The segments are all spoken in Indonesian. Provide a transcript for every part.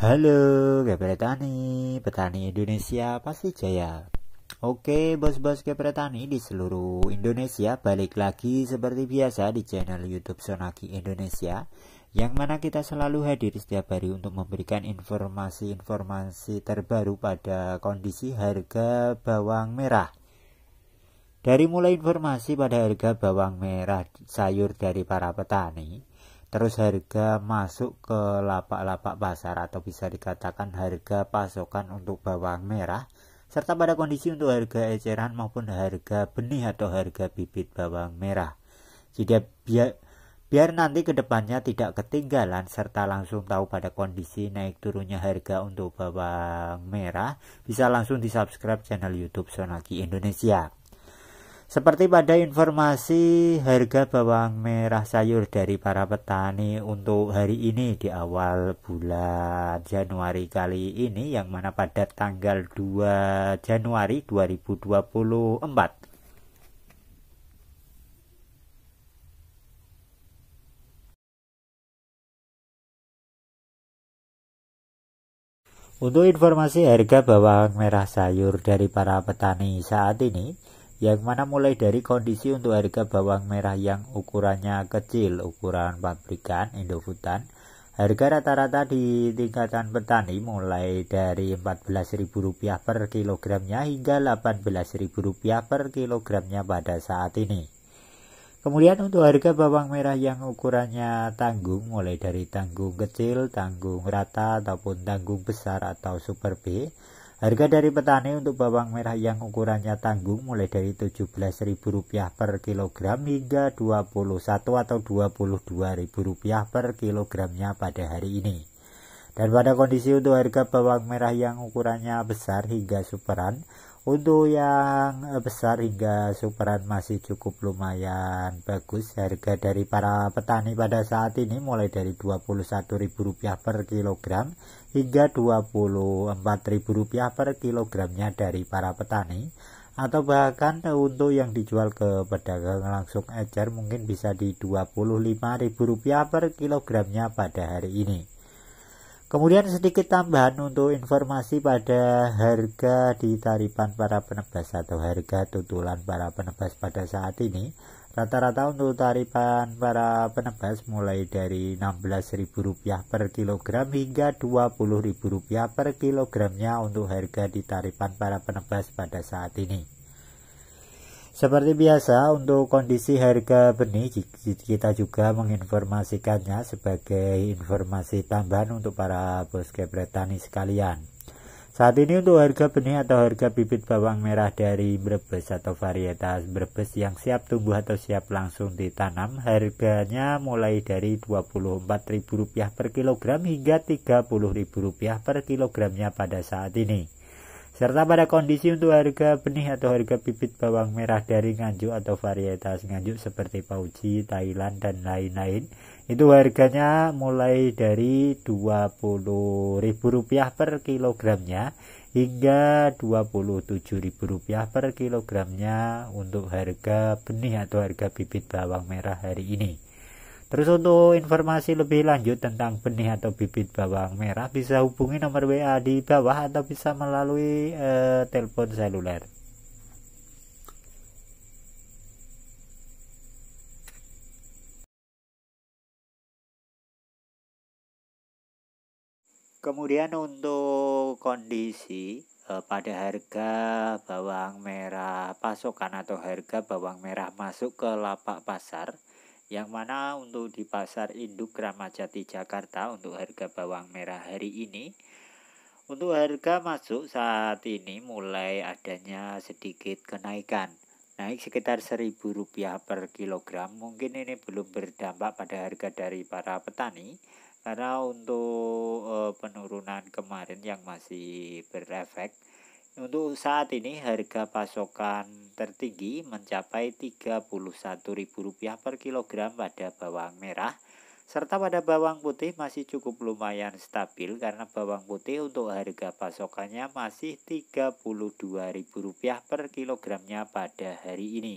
Halo Tani, petani Indonesia pasti jaya. Oke bos-bos Tani di seluruh Indonesia balik lagi seperti biasa di channel YouTube Sonaki Indonesia yang mana kita selalu hadir setiap hari untuk memberikan informasi-informasi terbaru pada kondisi harga bawang merah. Dari mulai informasi pada harga bawang merah sayur dari para petani, Terus harga masuk ke lapak-lapak pasar atau bisa dikatakan harga pasokan untuk bawang merah serta pada kondisi untuk harga eceran maupun harga benih atau harga bibit bawang merah. Jadi biar biar nanti kedepannya tidak ketinggalan serta langsung tahu pada kondisi naik turunnya harga untuk bawang merah bisa langsung di subscribe channel youtube Sonaki Indonesia seperti pada informasi harga bawang merah sayur dari para petani untuk hari ini di awal bulan Januari kali ini yang mana pada tanggal 2 Januari 2024 Untuk informasi harga bawang merah sayur dari para petani saat ini, yang mana mulai dari kondisi untuk harga bawang merah yang ukurannya kecil, ukuran pabrikan, Indofutan. Harga rata-rata di tingkatan petani mulai dari Rp14.000 per kilogramnya hingga Rp18.000 per kilogramnya pada saat ini. Kemudian untuk harga bawang merah yang ukurannya tanggung mulai dari tanggung kecil, tanggung rata ataupun tanggung besar atau super B Harga dari petani untuk bawang merah yang ukurannya tanggung mulai dari Rp17.000 per kilogram hingga rp 21000 atau Rp22.000 per kilogramnya pada hari ini. Dan pada kondisi untuk harga bawang merah yang ukurannya besar hingga superan untuk yang eh, besar hingga superan masih cukup lumayan bagus harga dari para petani pada saat ini mulai dari Rp21.000 per kilogram hingga Rp24.000 per kilogramnya dari para petani atau bahkan untuk yang dijual ke pedagang langsung ecer mungkin bisa di Rp25.000 per kilogramnya pada hari ini. Kemudian sedikit tambahan untuk informasi pada harga di tarifan para penebas atau harga tutulan para penebas pada saat ini. Rata-rata untuk tarifan para penebas mulai dari Rp16.000 per kilogram hingga Rp20.000 per kilogramnya untuk harga di tarifan para penebas pada saat ini. Seperti biasa, untuk kondisi harga benih kita juga menginformasikannya sebagai informasi tambahan untuk para bos kebretani tani sekalian. Saat ini untuk harga benih atau harga bibit bawang merah dari Brebes atau varietas Brebes yang siap tumbuh atau siap langsung ditanam harganya mulai dari Rp24.000 per kilogram hingga Rp30.000 per kilogramnya pada saat ini serta pada kondisi untuk harga benih atau harga bibit bawang merah dari nganjuk atau varietas nganjuk seperti Pauji, Thailand dan lain-lain itu harganya mulai dari Rp20.000 per kilogramnya hingga Rp27.000 per kilogramnya untuk harga benih atau harga bibit bawang merah hari ini. Terus untuk informasi lebih lanjut tentang benih atau bibit bawang merah bisa hubungi nomor WA di bawah atau bisa melalui uh, telepon seluler. Kemudian untuk kondisi eh, pada harga bawang merah pasokan atau harga bawang merah masuk ke lapak pasar yang mana untuk di pasar induk Jati Jakarta untuk harga bawang merah hari ini untuk harga masuk saat ini mulai adanya sedikit kenaikan naik sekitar seribu rupiah per kilogram. Mungkin ini belum berdampak pada harga dari para petani karena untuk eh, penurunan kemarin yang masih berefek. Untuk saat ini harga pasokan tertinggi mencapai Rp31.000 per kilogram pada bawang merah serta pada bawang putih masih cukup lumayan stabil karena bawang putih untuk harga pasokannya masih Rp32.000 per kilogramnya pada hari ini.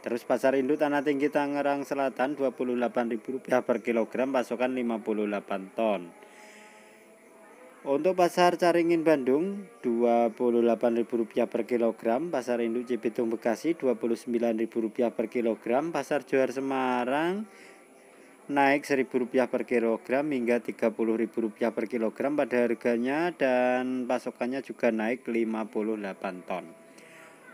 Terus pasar induk Tanah Tinggi Tangerang Selatan 28.000 rupiah per kilogram pasokan 58 ton. Untuk pasar Caringin Bandung 28.000 rupiah per kilogram, pasar induk Cibitung Bekasi 29.000 rupiah per kilogram, pasar Johar Semarang naik 1.000 rupiah per kilogram hingga 30.000 rupiah per kilogram pada harganya dan pasokannya juga naik 58 ton.